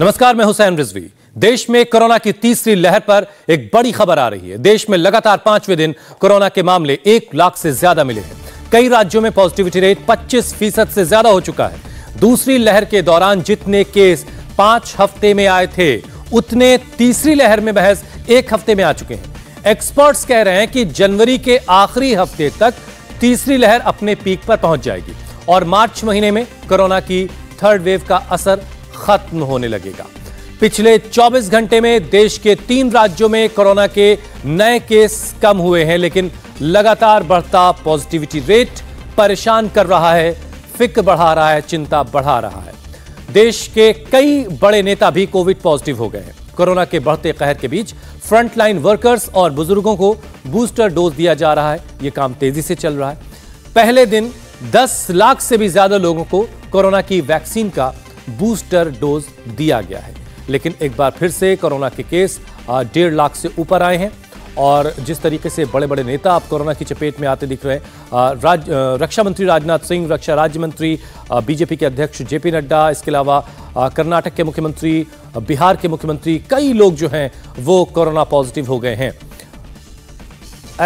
नमस्कार मैं हुसैन रिजवी देश में कोरोना की तीसरी लहर पर एक बड़ी खबर आ रही है देश में लगातार पांचवें दिन कोरोना के मामले एक लाख से ज्यादा मिले हैं कई राज्यों में पॉजिटिविटी रेट 25 फीसद से ज्यादा हो चुका है दूसरी लहर के दौरान जितने केस पांच हफ्ते में आए थे उतने तीसरी लहर में बहस एक हफ्ते में आ चुके हैं एक्सपर्ट्स कह रहे हैं कि जनवरी के आखिरी हफ्ते तक तीसरी लहर अपने पीक पर पहुंच जाएगी और मार्च महीने में कोरोना की थर्ड वेव का असर खत्म होने लगेगा पिछले 24 घंटे में देश के तीन राज्यों में कोरोना के नए केस कम हुए हैं लेकिन लगातार बढ़ता पॉजिटिविटी रेट परेशान कर रहा है फिक्र बढ़ा रहा है चिंता बढ़ा रहा है देश के कई बड़े नेता भी कोविड पॉजिटिव हो गए हैं कोरोना के बढ़ते कहर के बीच फ्रंटलाइन वर्कर्स और बुजुर्गों को बूस्टर डोज दिया जा रहा है यह काम तेजी से चल रहा है पहले दिन 10 लाख से भी ज्यादा लोगों को कोरोना की वैक्सीन का बूस्टर डोज दिया गया है लेकिन एक बार फिर से कोरोना के केस डेढ़ लाख से ऊपर आए हैं और जिस तरीके से बड़े बड़े नेता आप कोरोना की चपेट में आते दिख रहे हैं राज रक्षा मंत्री राजनाथ सिंह रक्षा राज्य मंत्री बीजेपी के अध्यक्ष जेपी नड्डा इसके अलावा कर्नाटक के मुख्यमंत्री बिहार के मुख्यमंत्री कई लोग जो हैं वो कोरोना पॉजिटिव हो गए हैं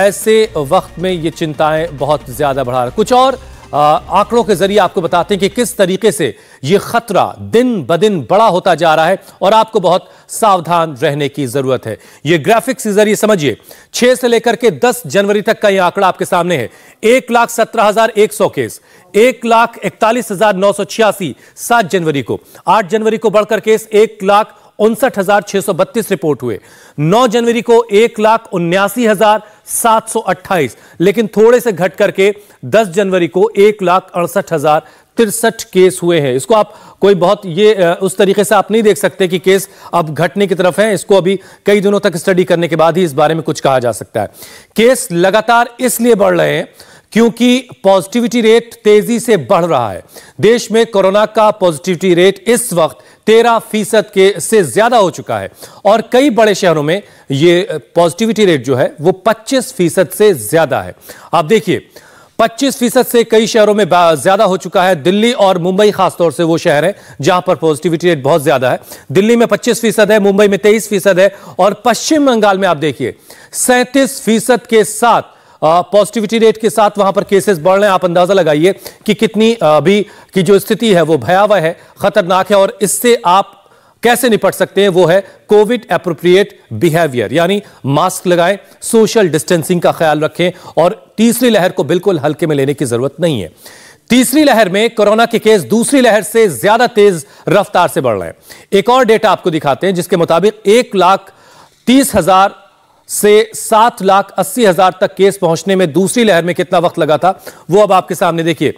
ऐसे वक्त में ये चिंताएं बहुत ज्यादा बढ़ा रहा कुछ और आंकड़ों के जरिए आपको बताते हैं कि किस तरीके से यह खतरा दिन ब दिन बड़ा होता जा रहा है और आपको बहुत सावधान रहने की जरूरत है यह ग्राफिक्स के जरिए समझिए छह से लेकर के दस जनवरी तक का यह आंकड़ा आपके सामने है एक लाख सत्रह हजार एक सौ केस एक लाख इकतालीस हजार नौ सौ छियासी सात जनवरी को आठ जनवरी को बढ़कर केस एक लाख उनसठ हजार छह सौ बत्तीस रिपोर्ट हुए नौ जनवरी को एक लाख उन्यासी हजार 728 लेकिन थोड़े से घट करके 10 जनवरी को एक लाख अड़सठ हजार तिरसठ केस हुए हैं इसको आप कोई बहुत ये उस तरीके से आप नहीं देख सकते कि केस अब घटने की तरफ है इसको अभी कई दिनों तक स्टडी करने के बाद ही इस बारे में कुछ कहा जा सकता है केस लगातार इसलिए बढ़ रहे हैं क्योंकि पॉजिटिविटी रेट तेजी से बढ़ रहा है देश में कोरोना का पॉजिटिविटी रेट इस वक्त तेरह फीसद के से ज्यादा हो चुका है और कई बड़े शहरों में ये पॉजिटिविटी रेट जो है वो पच्चीस फीसद से ज्यादा है आप देखिए 25 फीसद से कई शहरों में ज्यादा हो चुका है दिल्ली और मुंबई खासतौर से वो शहर है जहां पर पॉजिटिविटी रेट बहुत ज्यादा है दिल्ली में 25 फीसद है मुंबई में 23 फीसद है और पश्चिम बंगाल में आप देखिए 37 फीसद के साथ पॉजिटिविटी रेट के साथ वहां पर केसेस बढ़ रहे हैं आप अंदाजा लगाइए कि कितनी अभी की जो स्थिति है वो भयावह है खतरनाक है और इससे आप कैसे निपट सकते हैं वो है कोविड अप्रोप्रिएट बिहेवियर यानी मास्क लगाएं सोशल डिस्टेंसिंग का ख्याल रखें और तीसरी लहर को बिल्कुल हल्के में लेने की जरूरत नहीं है तीसरी लहर में कोरोना के केस दूसरी लहर से ज्यादा तेज रफ्तार से बढ़ रहे हैं एक और डेटा आपको दिखाते हैं जिसके मुताबिक एक लाख तीस हजार से सात लाख अस्सी हजार तक केस पहुंचने में दूसरी लहर में कितना वक्त लगा था वो अब आपके सामने देखिए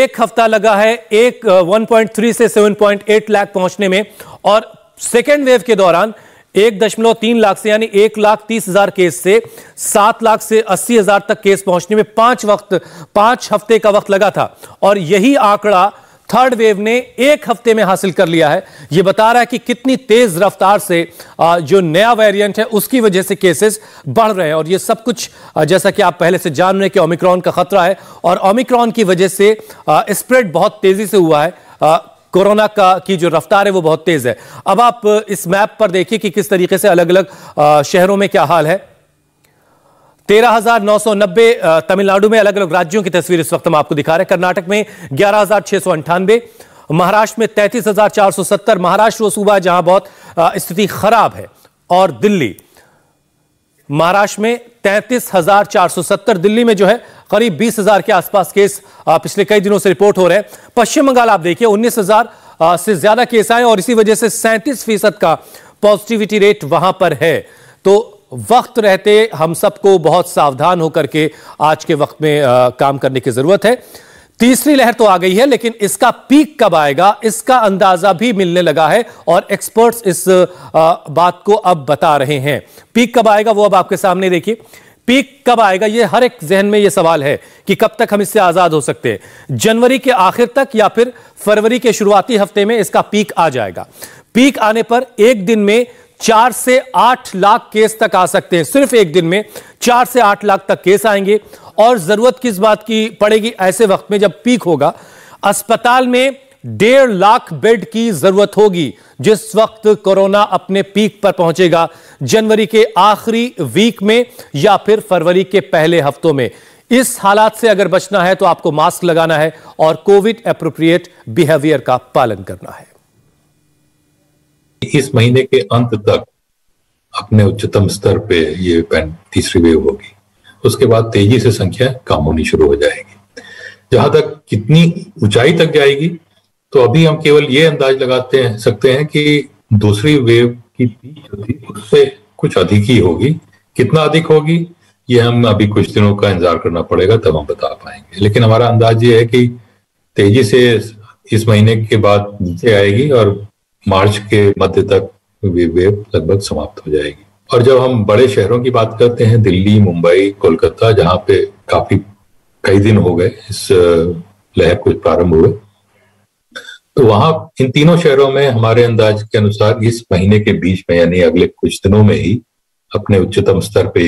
एक हफ्ता लगा है एक 1.3 से 7.8 लाख पहुंचने में और सेकेंड वेव के दौरान एक दशमलव तीन लाख से यानी एक लाख तीस हजार केस से सात लाख से अस्सी हजार तक केस पहुंचने में पांच वक्त पांच हफ्ते का वक्त लगा था और यही आंकड़ा थर्ड वेव ने एक हफ्ते में हासिल कर लिया है यह बता रहा है कि कितनी तेज रफ्तार से जो नया वेरिएंट है उसकी वजह से केसेस बढ़ रहे हैं और ये सब कुछ जैसा कि आप पहले से जान रहे हैं कि ओमिक्रॉन का खतरा है और ओमिक्रॉन की वजह से स्प्रेड बहुत तेजी से हुआ है कोरोना का की जो रफ्तार है वो बहुत तेज है अब आप इस मैप पर देखिए कि किस तरीके से अलग अलग शहरों में क्या हाल है तेरह हजार नौ सौ नब्बे तमिलनाडु में अलग अलग राज्यों की तस्वीर इस वक्त हम आपको दिखा रहे हैं कर्नाटक में ग्यारह हजार छह सौ अंठानवे महाराष्ट्र में तैंतीस हजार चार सौ सत्तर महाराष्ट्र वो सूबा जहां बहुत स्थिति खराब है और दिल्ली महाराष्ट्र में तैंतीस हजार चार सौ सत्तर दिल्ली में जो है करीब बीस हजार के आसपास केस पिछले कई दिनों से रिपोर्ट हो रहे हैं पश्चिम बंगाल आप देखिए उन्नीस हजार से ज्यादा केस आए और इसी वजह से सैंतीस फीसद का पॉजिटिविटी रेट वहां पर है तो वक्त रहते हम सबको बहुत सावधान होकर के आज के वक्त में आ, काम करने की जरूरत है तीसरी लहर तो आ गई है लेकिन इसका पीक कब आएगा इसका अंदाजा भी मिलने लगा है और एक्सपर्ट्स इस आ, बात को अब बता रहे हैं पीक कब आएगा वो अब आपके सामने देखिए पीक कब आएगा ये हर एक जहन में ये सवाल है कि कब तक हम इससे आजाद हो सकते हैं जनवरी के आखिर तक या फिर फरवरी के शुरुआती हफ्ते में इसका पीक आ जाएगा पीक आने पर एक दिन में चार से आठ लाख केस तक आ सकते हैं सिर्फ एक दिन में चार से आठ लाख तक केस आएंगे और जरूरत किस बात की पड़ेगी ऐसे वक्त में जब पीक होगा अस्पताल में डेढ़ लाख बेड की जरूरत होगी जिस वक्त कोरोना अपने पीक पर पहुंचेगा जनवरी के आखिरी वीक में या फिर फरवरी के पहले हफ्तों में इस हालात से अगर बचना है तो आपको मास्क लगाना है और कोविड अप्रोप्रिएट बिहेवियर का पालन करना है इस महीने के अंत तक अपने उच्चतम स्तर पे ये तीसरी वेव होगी उसके बाद तेजी से संख्या कम होनी शुरू हो जाएगी जहां तक कितनी ऊंचाई तक जाएगी तो अभी हम केवल ये अंदाज लगाते हैं सकते हैं कि दूसरी वेव की पीक जो थी उससे कुछ अधिक ही होगी कितना अधिक होगी ये हम अभी कुछ दिनों का इंतजार करना पड़ेगा तब हम बता पाएंगे लेकिन हमारा अंदाज ये है कि तेजी से इस महीने के बाद नीचे आएगी और मार्च के मध्य तक वे वेव लगभग समाप्त हो जाएगी और जब हम बड़े शहरों की बात करते हैं दिल्ली मुंबई कोलकाता जहां पे काफी कई दिन हो गए इस लहर को प्रारंभ हुए तो वहां इन तीनों शहरों में हमारे अंदाज के अनुसार इस महीने के बीच में यानी अगले कुछ दिनों में ही अपने उच्चतम स्तर पे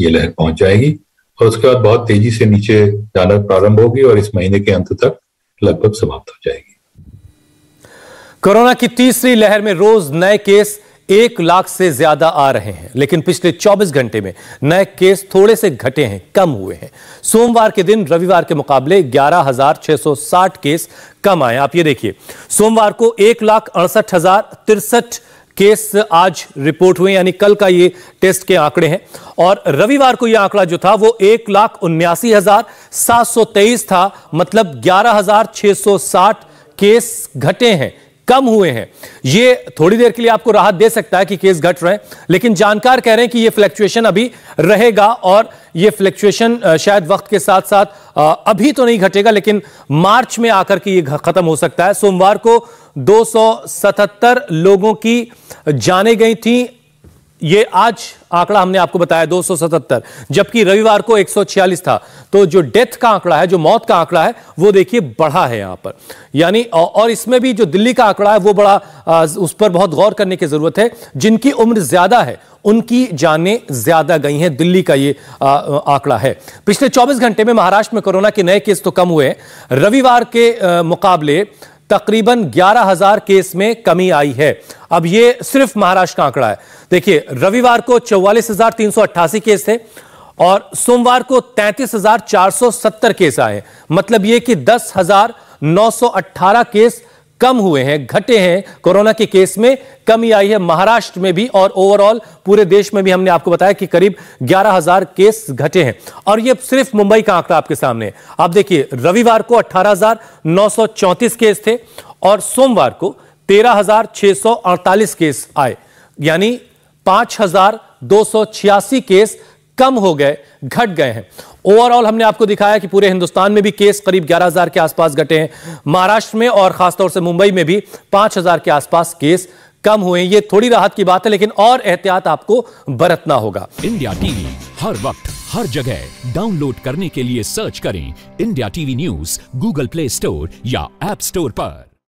ये लहर पहुंच जाएगी और उसके बाद बहुत तेजी से नीचे जाना प्रारंभ होगी और इस महीने के अंत तक लगभग समाप्त हो जाएगी कोरोना की तीसरी लहर में रोज नए केस एक लाख से ज्यादा आ रहे हैं लेकिन पिछले 24 घंटे में नए केस थोड़े से घटे हैं कम हुए हैं सोमवार के दिन रविवार के मुकाबले 11,660 केस कम आए आप ये देखिए सोमवार को एक लाख अड़सठ हजार तिरसठ केस आज रिपोर्ट हुए यानी कल का ये टेस्ट के आंकड़े हैं और रविवार को ये आंकड़ा जो था वो एक लाख उन्यासी हजार सात सौ तेईस था मतलब ग्यारह हजार छह सौ साठ केस घटे हैं कम हुए हैं ये थोड़ी देर के लिए आपको राहत दे सकता है कि केस घट रहे हैं लेकिन जानकार कह रहे हैं कि ये फ्लैक्चुएशन अभी रहेगा और ये फ्लैक्चुएशन शायद वक्त के साथ साथ अभी तो नहीं घटेगा लेकिन मार्च में आकर के ये खत्म हो सकता है सोमवार को 277 लोगों की जाने गई थी ये आज आंकड़ा हमने आपको बताया 277 जबकि रविवार को 146 था तो जो डेथ का आंकड़ा है जो मौत का आंकड़ा है वो देखिए बढ़ा है यहां पर यानी और इसमें भी जो दिल्ली का आंकड़ा है वो बड़ा उस पर बहुत गौर करने की जरूरत है जिनकी उम्र ज्यादा है उनकी जानें ज्यादा गई हैं दिल्ली का ये आंकड़ा है पिछले 24 घंटे में महाराष्ट्र में कोरोना के नए केस तो कम हुए रविवार के मुकाबले तकरीबन 11,000 केस में कमी आई है अब ये सिर्फ महाराष्ट्र का आंकड़ा है देखिए रविवार को चौवालीस केस थे और सोमवार को 33,470 केस आए मतलब ये कि 10,918 केस कम हुए हैं घटे हैं कोरोना के केस में कमी आई है महाराष्ट्र में भी और ओवरऑल पूरे देश में भी हमने आपको बताया कि करीब 11,000 केस घटे हैं और ये सिर्फ मुंबई का आंकड़ा आपके सामने आप देखिए रविवार को 18,934 केस थे और सोमवार को 13,648 केस आए यानी पांच केस कम हो गए घट गए हैं ओवरऑल हमने आपको दिखाया कि पूरे हिंदुस्तान में भी केस करीब 11000 के आसपास घटे हैं महाराष्ट्र में और खासतौर से मुंबई में भी 5000 के आसपास केस कम हुए ये थोड़ी राहत की बात है लेकिन और एहतियात आपको बरतना होगा इंडिया टीवी हर वक्त हर जगह डाउनलोड करने के लिए सर्च करें India TV news Google Play Store या एप स्टोर पर